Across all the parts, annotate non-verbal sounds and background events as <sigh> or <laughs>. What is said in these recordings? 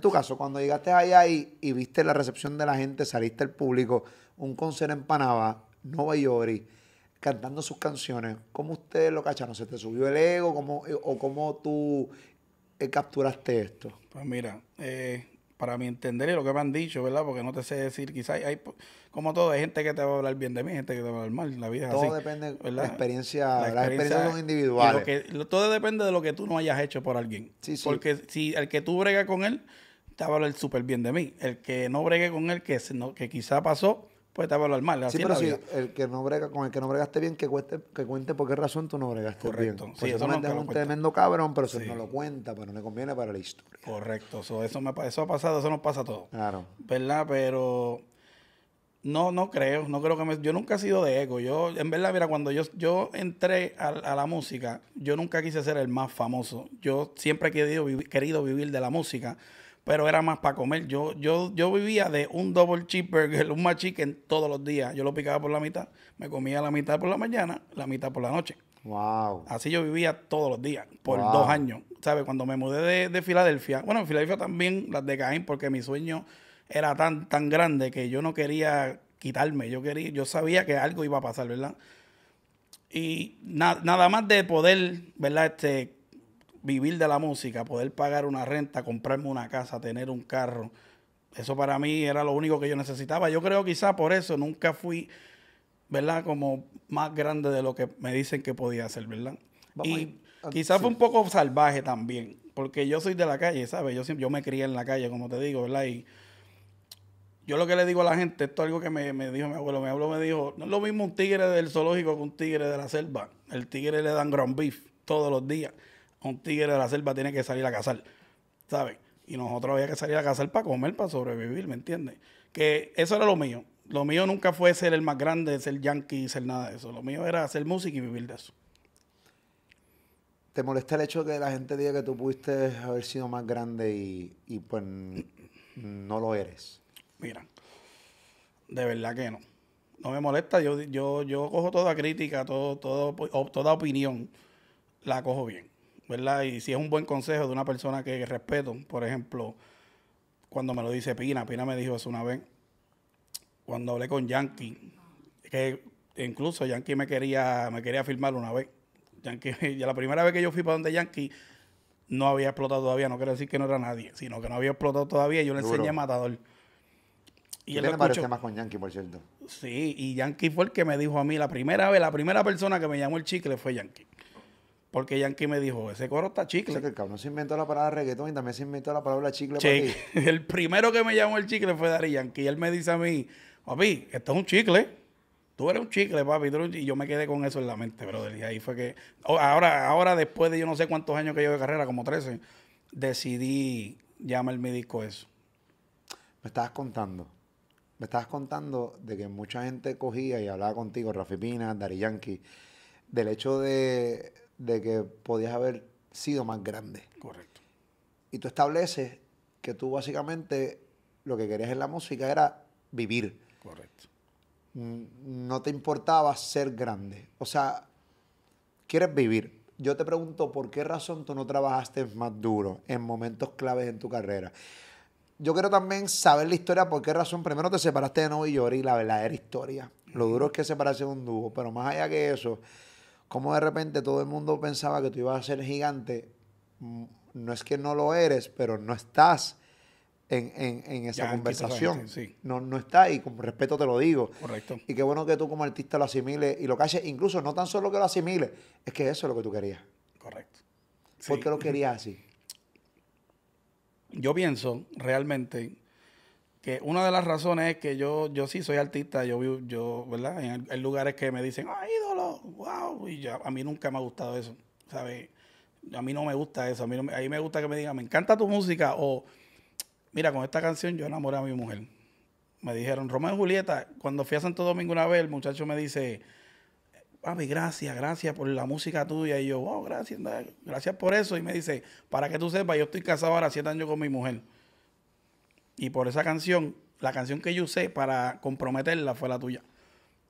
tu caso, cuando llegaste allá y, y viste la recepción de la gente, saliste al público, un concierto en Panamá, Nueva York, cantando sus canciones, ¿cómo ustedes lo cacharon? ¿Se te subió el ego como eh, o cómo tú eh, capturaste esto? Pues mira, eh, para mi entender y lo que me han dicho, ¿verdad? Porque no te sé decir, quizás hay, como todo, hay gente que te va a hablar bien de mí, gente que te va a hablar mal, la vida es así. Todo depende de la experiencia, las experiencias son individuales. que, todo depende de lo que tú no hayas hecho por alguien. Sí, Porque si el que tú bregas con él, te va a súper bien de mí. El que no bregue con el que, no, que quizá pasó, pues te va a mal. sí, pero el que no brega, con el que no bregaste bien, que, cueste, que cuente por qué razón tú no bregaste bien. Correcto. no un tremendo cabrón, pero si no lo cuenta, pero no le conviene para la historia. Correcto. eso, me, eso ha pasado, eso nos pasa a todos. Claro. ¿Verdad? Pero... No, no creo, no creo que me... Yo nunca he sido de ego. Yo, en verdad, mira, cuando yo, yo entré a, la música, yo nunca quise ser el más famoso. Yo siempre he querido, querido vivir de la música pero era más para comer. Yo, yo, yo vivía de un double cheeseburger, <laughs> un en todos los días. Yo lo picaba por la mitad, me comía la mitad por la mañana, la mitad por la noche. Wow. Así yo vivía todos los días, por dos años. ¿Sabes? Cuando me mudé de, Filadelfia, bueno, en Filadelfia también las de Caín, porque mi sueño era tan, tan grande que yo no quería quitarme. Yo quería, yo sabía que algo iba a pasar, ¿verdad? Y nada más de poder, ¿verdad? Este, vivir de la música, poder pagar una renta, comprarme una casa, tener un carro, eso para mí era lo único que yo necesitaba. Yo creo quizá por eso nunca fui, ¿verdad? Como más grande de lo que me dicen que podía ser, ¿verdad? y quizás fue un poco salvaje también, porque yo soy de la calle, ¿sabes? Yo, yo me crié en la calle, como te digo, ¿verdad? Y yo lo que le digo a la gente, esto es algo que me, me dijo mi abuelo, mi abuelo me dijo, no es lo mismo un tigre del zoológico que un tigre de la selva. El tigre le dan ground beef todos los días un tigre de la selva tiene que salir a cazar, ¿sabes? Y nosotros había que salir a cazar para comer, para sobrevivir, ¿me entiendes? Que eso era lo mío. Lo mío nunca fue ser el más grande, ser yankee, ser nada de eso. Lo mío era hacer música y vivir de eso. ¿Te molesta el hecho de que la gente diga que tú pudiste haber sido más grande y, y pues no lo eres? Mira, de verdad que no. No me molesta. Yo, yo, yo cojo toda crítica, todo, todo, toda opinión. La cojo bien. ¿verdad? Y si es un buen consejo de una persona que respeto, por ejemplo, cuando me lo dice Pina, Pina me dijo eso una vez, cuando hablé con Yankee, que incluso Yankee me quería, me quería firmar una vez. Yankee, <laughs> ya la primera vez que yo fui para donde Yankee, no había explotado todavía, no quiere decir que no era nadie, sino que no había explotado todavía, yo le enseñé Matador. Y él me más con Yankee, por cierto? Sí, y Yankee fue el que me dijo a mí, la primera vez, la primera persona que me llamó el chicle fue Yankee. Porque Yankee me dijo, ese coro está chicle. no se inventó la palabra reggaetón y también se inventó la palabra chicle. <laughs> el primero que me llamó el chicle fue Dari Yankee. Y él me dice a mí, papi, esto es un chicle. Tú eres un chicle, papi. Y yo me quedé con eso en la mente, brother. Y ahí fue que... Ahora, ahora después de yo no sé cuántos años que llevo de carrera, como 13, decidí llamar mi disco eso. Me estabas contando. Me estabas contando de que mucha gente cogía y hablaba contigo, Rafi Pina, Dari Yankee, del hecho de de que podías haber sido más grande. Correcto. Y tú estableces que tú básicamente lo que querías en la música era vivir. Correcto. No te importaba ser grande. O sea, quieres vivir. Yo te pregunto, ¿por qué razón tú no trabajaste más duro en momentos claves en tu carrera? Yo quiero también saber la historia, por qué razón primero te separaste de Novi Yori, la verdadera historia. Lo duro es que separarse de un dúo, pero más allá que eso, como de repente todo el mundo pensaba que tú ibas a ser gigante. Mm, no es que no lo eres, pero no estás en, esa conversación. sí. no, no está y con respeto te lo digo. Correcto. Y qué bueno que tú como artista lo asimiles y lo caches. Incluso no tan solo que lo asimiles, es que eso es lo que tú querías. Correcto. Porque ¿Por qué lo querías así? Yo pienso realmente una de las razones es que yo, yo sí soy artista, yo, yo ¿verdad? En, lugares que me dicen, ¡ay, ah, ídolo! ¡Wow! Y ya, a mí nunca me ha gustado eso, ¿sabes? A mí no me gusta eso, a mí, me gusta que me digan, me encanta tu música, o mira, con esta canción yo enamoré a mi mujer. Me dijeron, Romeo y Julieta, cuando fui a Santo Domingo una vez, el muchacho me dice, papi, gracias, gracias por la música tuya. Y yo, ¡wow! Oh, gracias, gracias por eso. Y me dice, para que tú sepas, yo estoy casado ahora siete años con mi mujer. Y por esa canción, la canción que yo usé para comprometerla fue la tuya.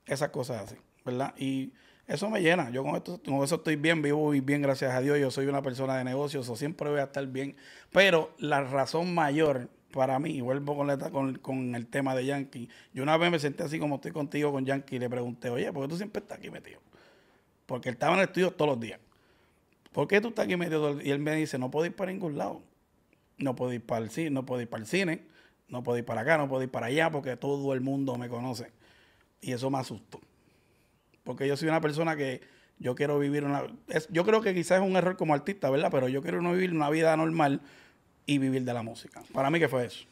Esas cosas así, ¿verdad? Y eso me llena. Yo con, esto, con eso estoy bien, vivo y bien, gracias a Dios. Yo soy una persona de negocios, o siempre voy a estar bien. Pero la razón mayor para mí, y vuelvo con, con, el tema de Yankee. Yo una vez me senté así como estoy contigo con Yankee y le pregunté, oye, ¿por qué tú siempre estás aquí metido? Porque él estaba en el estudio todos los días. ¿Por qué tú estás aquí metido? Y él me dice, no puedo ir para ningún lado no puedo ir para el cine, no puedo ir para el cine, no puedo para acá, no puedo ir para allá, porque todo el mundo me conoce. Y eso me asustó. Porque yo soy una persona que yo quiero vivir una... yo creo que quizás es un error como artista, ¿verdad? Pero yo quiero no vivir una vida normal y vivir de la música. Para mí que fue eso.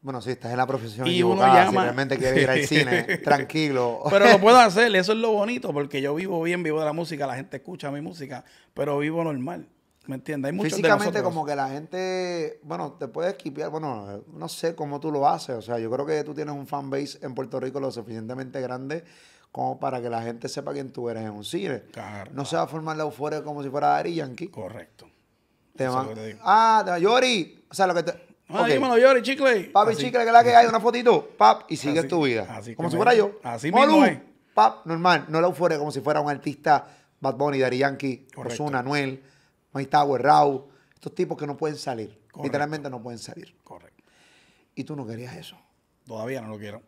Bueno, sí, estás en la profesión y equivocada. Uno llama... realmente ir al <laughs> cine, tranquilo. <laughs> Pero lo puedo hacer, eso es lo bonito, porque yo vivo bien, vivo de la música, la gente escucha mi música, pero vivo normal. ¿Me Hay muchos Físicamente, como que la gente, bueno, te puede esquipear, bueno, no sé cómo tú lo haces. O sea, yo creo que tú tienes un fanbase en Puerto Rico lo suficientemente grande como para que la gente sepa quién tú eres en un cine. No se va a formar la euforia como si fuera Ari Yankee. Correcto. Te Ah, te va, O sea, lo que te. Ah, dímelo, Yori, chicle. Papi, chicle, que la que hay, una fotito. Pap, y sigues tu vida. Así como si fuera yo. Así mismo Pap, normal. No la euforia como si fuera un artista Bad Bunny, Ari Yankee, Correcto. Anuel. Mike Tower, Rau, estos tipos que no pueden salir. Literalmente no pueden salir. Correcto. Y tú no querías eso. Todavía no lo quiero.